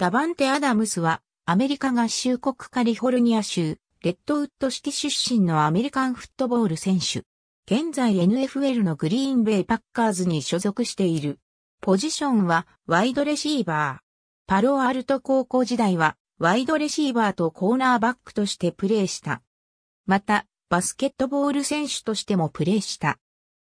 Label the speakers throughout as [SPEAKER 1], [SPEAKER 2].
[SPEAKER 1] ダバンテ・アダムスは、アメリカ合衆国カリフォルニア州、レッドウッド式出身のアメリカンフットボール選手。現在 NFL のグリーンベイパッカーズに所属している。ポジションはワイドレシーバー。パロアルト高校時代はワイドレシーバーとコーナーバックとしてプレーした。また、バスケットボール選手としてもプレーした。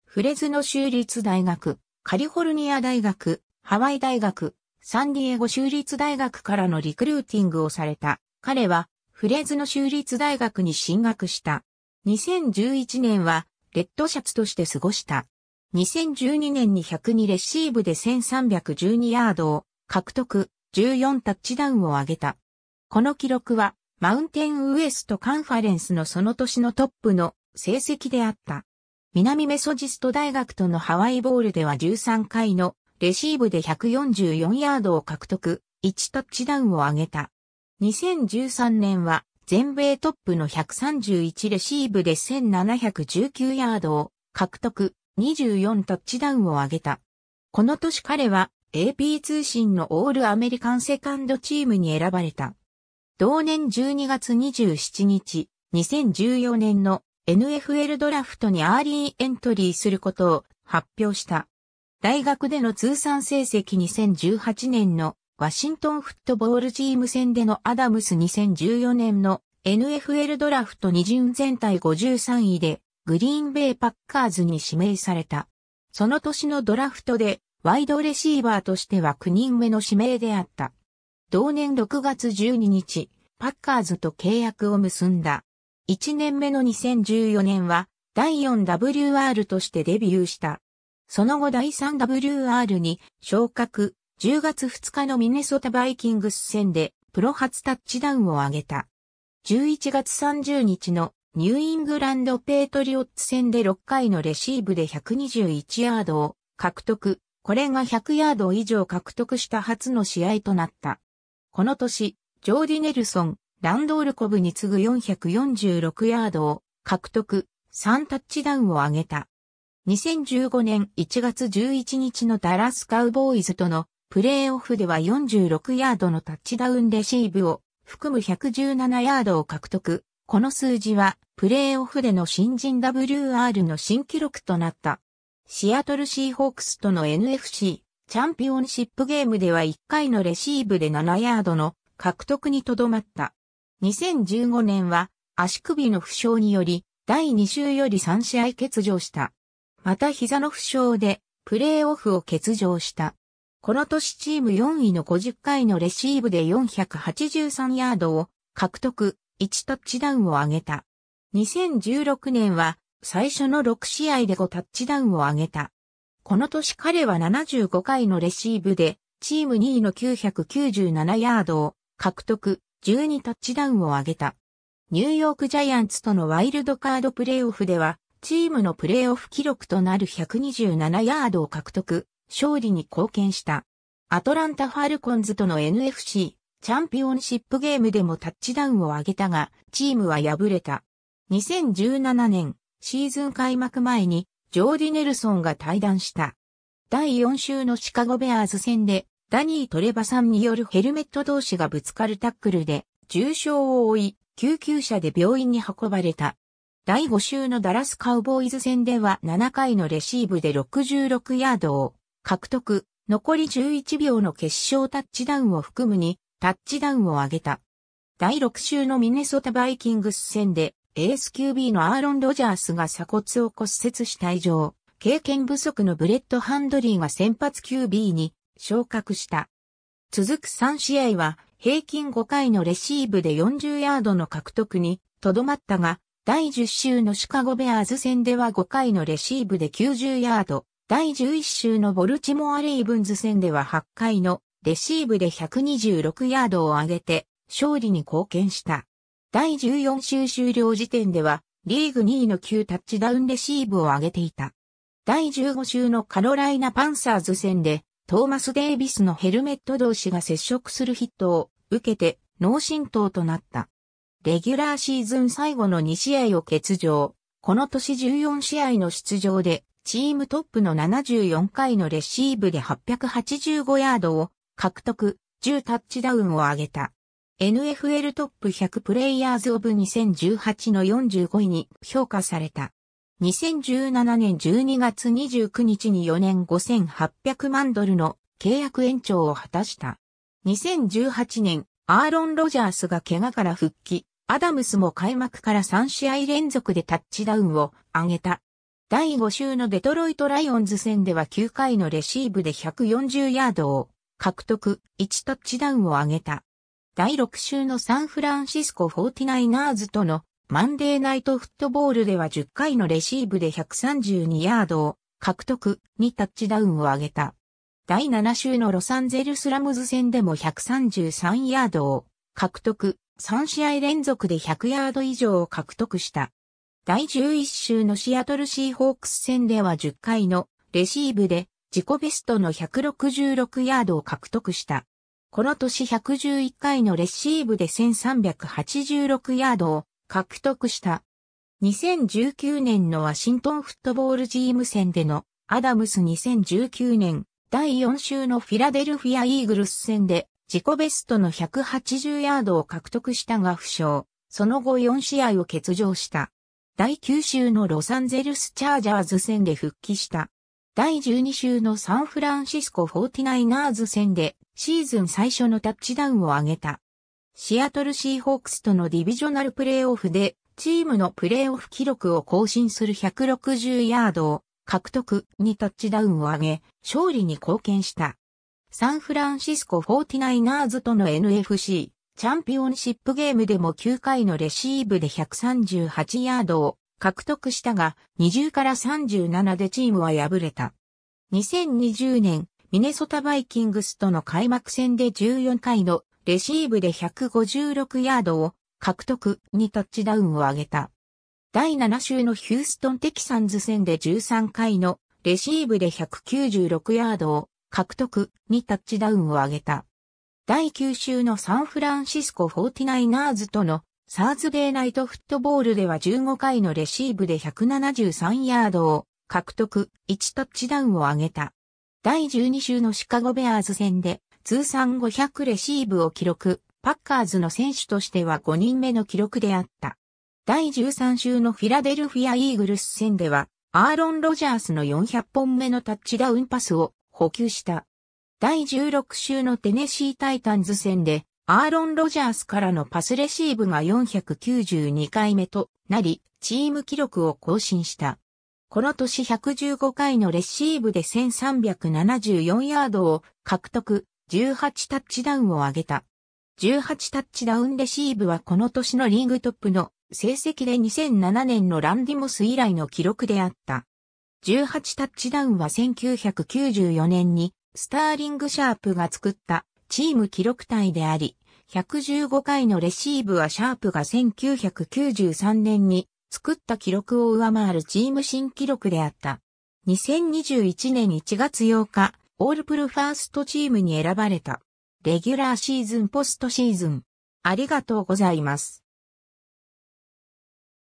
[SPEAKER 1] フレズの州立大学、カリフォルニア大学、ハワイ大学、サンディエゴ州立大学からのリクルーティングをされた。彼は、フレーズの州立大学に進学した。2011年は、レッドシャツとして過ごした。2012年に102レシーブで1312ヤードを獲得、14タッチダウンを挙げた。この記録は、マウンテンウエストカンファレンスのその年のトップの成績であった。南メソジスト大学とのハワイボールでは13回のレシーブで144ヤードを獲得、1タッチダウンを挙げた。2013年は全米トップの131レシーブで1719ヤードを獲得、24タッチダウンを挙げた。この年彼は AP 通信のオールアメリカンセカンドチームに選ばれた。同年12月27日、2014年の NFL ドラフトにアーリーエントリーすることを発表した。大学での通算成績2018年のワシントンフットボールチーム戦でのアダムス2014年の NFL ドラフト2巡全体53位でグリーンベイパッカーズに指名された。その年のドラフトでワイドレシーバーとしては9人目の指名であった。同年6月12日、パッカーズと契約を結んだ。1年目の2014年は第 4WR としてデビューした。その後第 3WR に昇格、10月2日のミネソタバイキングス戦でプロ初タッチダウンを挙げた。11月30日のニューイングランドペートリオッツ戦で6回のレシーブで121ヤードを獲得。これが100ヤード以上獲得した初の試合となった。この年、ジョーディ・ネルソン、ランドールコブに次ぐ446ヤードを獲得、3タッチダウンを挙げた。2015年1月11日のダラスカウボーイズとのプレーオフでは46ヤードのタッチダウンレシーブを含む117ヤードを獲得。この数字はプレーオフでの新人 WR の新記録となった。シアトルシーホークスとの NFC チャンピオンシップゲームでは1回のレシーブで7ヤードの獲得にとどまった。2015年は足首の負傷により第2週より3試合欠場した。また膝の負傷で、プレーオフを欠場した。この年チーム4位の50回のレシーブで483ヤードを獲得、1タッチダウンを挙げた。2016年は最初の6試合で5タッチダウンを挙げた。この年彼は75回のレシーブでチーム2位の997ヤードを獲得、12タッチダウンを挙げた。ニューヨークジャイアンツとのワイルドカードプレイオフではチームのプレーオフ記録となる127ヤードを獲得、勝利に貢献した。アトランタ・ファルコンズとの NFC チャンピオンシップゲームでもタッチダウンを挙げたが、チームは敗れた。2017年、シーズン開幕前に、ジョーディ・ネルソンが対談した。第4週のシカゴベアーズ戦で、ダニー・トレバさんによるヘルメット同士がぶつかるタックルで、重傷を負い、救急車で病院に運ばれた。第5週のダラスカウボーイズ戦では7回のレシーブで66ヤードを獲得、残り11秒の決勝タッチダウンを含むにタッチダウンを上げた。第6週のミネソタバイキングス戦でエース QB のアーロン・ロジャースが鎖骨を骨折した以上、経験不足のブレッド・ハンドリーが先発 QB に昇格した。続く3試合は平均5回のレシーブで40ヤードの獲得にとどまったが、第10週のシカゴベアーズ戦では5回のレシーブで90ヤード、第11週のボルチモアレイブンズ戦では8回のレシーブで126ヤードを上げて勝利に貢献した。第14週終了時点ではリーグ2位の9タッチダウンレシーブを上げていた。第15週のカロライナパンサーズ戦でトーマス・デイビスのヘルメット同士が接触するヒットを受けて脳震盪となった。レギュラーシーズン最後の2試合を欠場。この年14試合の出場で、チームトップの74回のレシーブで885ヤードを獲得、10タッチダウンを上げた。NFL トップ100プレイヤーズオブ2018の45位に評価された。2017年12月29日に4年5800万ドルの契約延長を果たした。2018年、アーロン・ロジャースが怪我から復帰、アダムスも開幕から3試合連続でタッチダウンを上げた。第5週のデトロイトライオンズ戦では9回のレシーブで140ヤードを獲得、1タッチダウンを上げた。第6週のサンフランシスコ 49ers とのマンデーナイトフットボールでは10回のレシーブで132ヤードを獲得、2タッチダウンを上げた。第7週のロサンゼルスラムズ戦でも133ヤードを獲得、3試合連続で100ヤード以上を獲得した。第11週のシアトルシーホークス戦では10回のレシーブで自己ベストの166ヤードを獲得した。この年111回のレシーブで1386ヤードを獲得した。2019年のワシントンフットボールチーム戦でのアダムス2019年第4週のフィラデルフィアイーグルス戦で自己ベストの180ヤードを獲得したが負傷、その後4試合を欠場した。第9週のロサンゼルスチャージャーズ戦で復帰した。第12週のサンフランシスコ 49ers 戦でシーズン最初のタッチダウンを挙げた。シアトルシーホークスとのディビジョナルプレーオフでチームのプレーオフ記録を更新する160ヤードを獲得にタッチダウンを挙げ、勝利に貢献した。サンフランシスコ 49ers との NFC チャンピオンシップゲームでも9回のレシーブで138ヤードを獲得したが20から37でチームは敗れた。2020年ミネソタバイキングスとの開幕戦で14回のレシーブで156ヤードを獲得にタッチダウンを挙げた。第7週のヒューストンテキサンズ戦で13回のレシーブで196ヤードを獲得にタッチダウンを挙げた。第9週のサンフランシスコ 49ers とのサーズデーナイトフットボールでは15回のレシーブで173ヤードを獲得、1タッチダウンを挙げた。第12週のシカゴベアーズ戦で通算500レシーブを記録、パッカーズの選手としては5人目の記録であった。第13週のフィラデルフィアイーグルス戦では、アーロン・ロジャースの400本目のタッチダウンパスを補給した。第16週のテネシータイタンズ戦で、アーロン・ロジャースからのパスレシーブが492回目となり、チーム記録を更新した。この年115回のレシーブで1374ヤードを獲得、18タッチダウンを挙げた。18タッチダウンレシーブはこの年のリーグトップの成績で2007年のランディモス以来の記録であった。18タッチダウンは1994年にスターリング・シャープが作ったチーム記録体であり、115回のレシーブはシャープが1993年に作った記録を上回るチーム新記録であった。2021年1月8日、オールプルファーストチームに選ばれた。レギュラーシーズンポストシーズン。ありがとうございます。